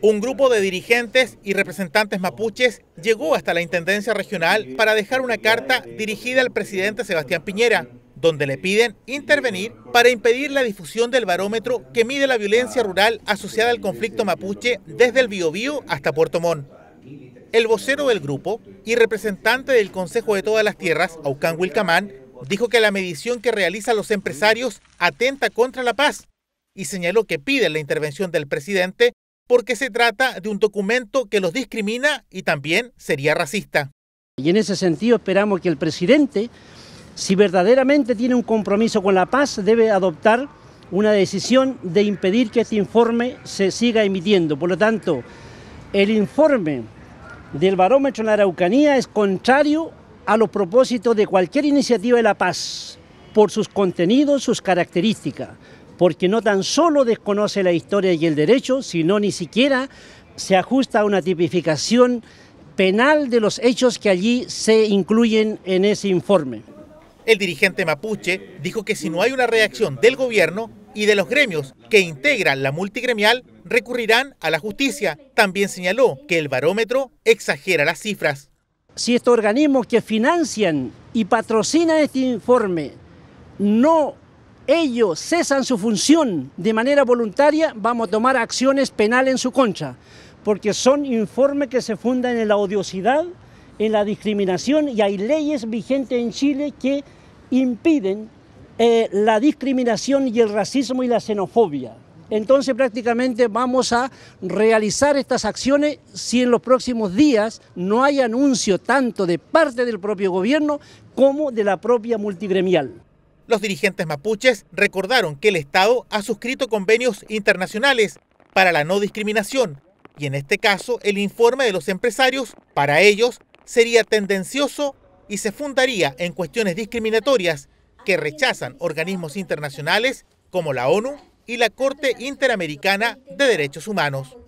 Un grupo de dirigentes y representantes mapuches llegó hasta la Intendencia Regional para dejar una carta dirigida al presidente Sebastián Piñera, donde le piden intervenir para impedir la difusión del barómetro que mide la violencia rural asociada al conflicto mapuche desde el Biobío hasta Puerto Montt. El vocero del grupo y representante del Consejo de Todas las Tierras, Aucán Wilcamán, dijo que la medición que realizan los empresarios atenta contra la paz y señaló que piden la intervención del presidente porque se trata de un documento que los discrimina y también sería racista. Y en ese sentido esperamos que el presidente, si verdaderamente tiene un compromiso con la paz, debe adoptar una decisión de impedir que este informe se siga emitiendo. Por lo tanto, el informe del barómetro en la Araucanía es contrario a los propósitos de cualquier iniciativa de la paz por sus contenidos, sus características porque no tan solo desconoce la historia y el derecho, sino ni siquiera se ajusta a una tipificación penal de los hechos que allí se incluyen en ese informe. El dirigente mapuche dijo que si no hay una reacción del gobierno y de los gremios que integran la multigremial, recurrirán a la justicia. También señaló que el barómetro exagera las cifras. Si estos organismos que financian y patrocinan este informe no ellos cesan su función de manera voluntaria, vamos a tomar acciones penales en su concha, porque son informes que se fundan en la odiosidad, en la discriminación y hay leyes vigentes en Chile que impiden eh, la discriminación y el racismo y la xenofobia. Entonces prácticamente vamos a realizar estas acciones si en los próximos días no hay anuncio tanto de parte del propio gobierno como de la propia multigremial. Los dirigentes mapuches recordaron que el Estado ha suscrito convenios internacionales para la no discriminación y en este caso el informe de los empresarios para ellos sería tendencioso y se fundaría en cuestiones discriminatorias que rechazan organismos internacionales como la ONU y la Corte Interamericana de Derechos Humanos.